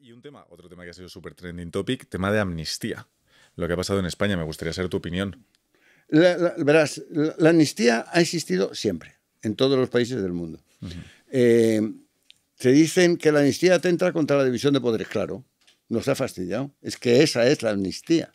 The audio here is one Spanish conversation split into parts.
y un tema, otro tema que ha sido súper trending topic, tema de amnistía. Lo que ha pasado en España, me gustaría saber tu opinión. verás, la, amnistía ha existido siempre, en todos los países del mundo. Se eh, dicen que la amnistía entra contra la división de poderes, claro nos ha fastidiado. Es que esa es la amnistía.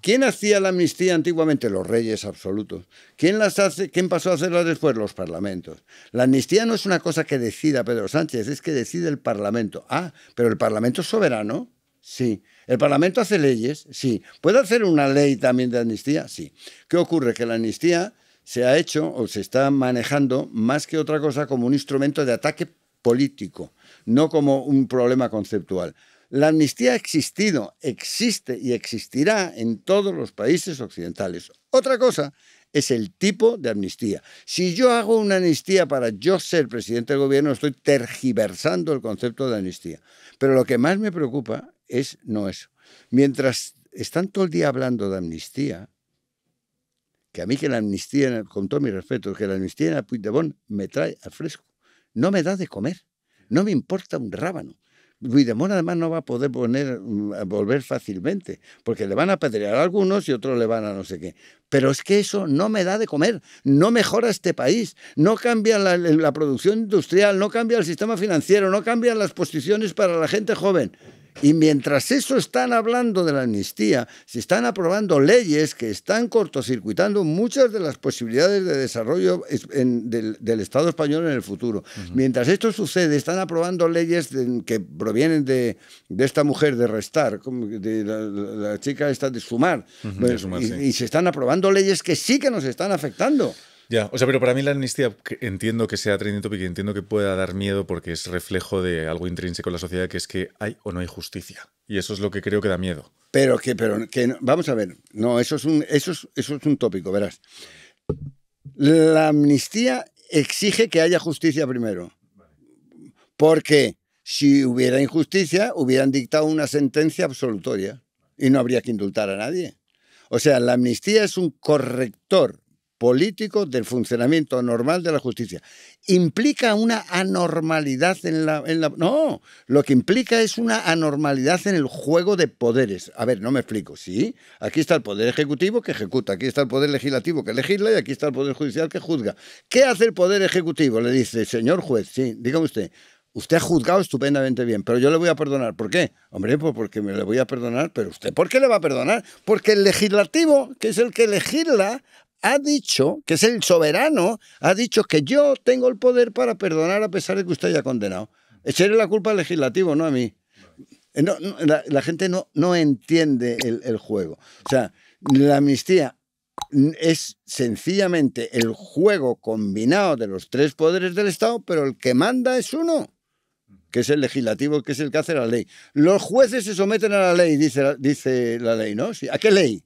¿Quién hacía la amnistía antiguamente? Los reyes absolutos. ¿Quién, las hace, ¿Quién pasó a hacerla después? Los parlamentos. La amnistía no es una cosa que decida Pedro Sánchez, es que decide el Parlamento. Ah, pero el Parlamento es soberano. Sí. ¿El Parlamento hace leyes? Sí. ¿Puede hacer una ley también de amnistía? Sí. ¿Qué ocurre? Que la amnistía se ha hecho o se está manejando más que otra cosa como un instrumento de ataque político, no como un problema conceptual. La amnistía ha existido, existe y existirá en todos los países occidentales. Otra cosa es el tipo de amnistía. Si yo hago una amnistía para yo ser presidente del gobierno, estoy tergiversando el concepto de amnistía. Pero lo que más me preocupa es no eso. Mientras están todo el día hablando de amnistía, que a mí que la amnistía, con todo mi respeto, que la amnistía en Puigdemont me trae al fresco. No me da de comer. No me importa un rábano. Puigdemont además no va a poder poner, mm, volver fácilmente, porque le van a apedrear a algunos y otros le van a no sé qué. Pero es que eso no me da de comer, no mejora este país, no cambia la, la producción industrial, no cambia el sistema financiero, no cambian las posiciones para la gente joven. Y mientras eso están hablando de la amnistía, se están aprobando leyes que están cortocircuitando muchas de las posibilidades de desarrollo del, Estado español en el futuro. Mientras esto sucede, están aprobando leyes que provienen de, esta mujer de restar, de la, chica esta de sumar. y se están aprobando leyes que sí que nos están afectando. Ya, o sea, pero para mí la amnistía entiendo que sea trending y entiendo que pueda dar miedo porque es reflejo de algo intrínseco en la sociedad que es que hay o no hay justicia. Y eso es lo que creo que da miedo. Pero que, pero que vamos a ver, no, eso es un, eso eso es un tópico, verás. La amnistía exige que haya justicia primero. Porque si hubiera injusticia, hubieran dictado una sentencia absolutoria y no habría que indultar a nadie. O sea, la amnistía es un corrector político del funcionamiento normal de la justicia. Implica una anormalidad en la, No, lo que implica es una anormalidad en el juego de poderes. A ver, no me explico. Sí, aquí está el Poder Ejecutivo que ejecuta, aquí está el Poder Legislativo que legisla y aquí está el Poder Judicial que juzga. ¿Qué hace el Poder Ejecutivo? Le dice, señor juez, sí, dígame usted, Usted ha juzgado estupendamente bien, pero yo le voy a perdonar. ¿Por qué? Hombre, pues porque me le voy a perdonar, pero usted, ¿por qué le va a perdonar? Porque el legislativo, que es el que legisla, ha dicho, que es el soberano, ha dicho que yo tengo el poder para perdonar a pesar de que usted haya condenado. Echarle la culpa al legislativo, no a mí. Eh, la, gente no, no entiende el, juego. O sea, la amnistía es sencillamente el juego combinado de los tres poderes del Estado, pero el que manda es uno, que es el legislativo, que es el que hace la ley. Los jueces se someten a la ley, dice, dice la ley, ¿no? ¿A qué ley?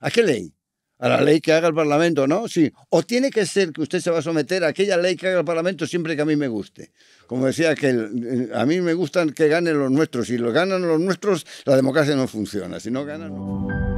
¿A qué ley? a la ley que haga el Parlamento, ¿no? Sí. O tiene que ser que usted se va a someter a aquella ley que haga el Parlamento siempre que a mí me guste. Como decía, que eh, a mí me gustan que ganen los nuestros. Si lo ganan los nuestros, la democracia no funciona. Si no ganan... No.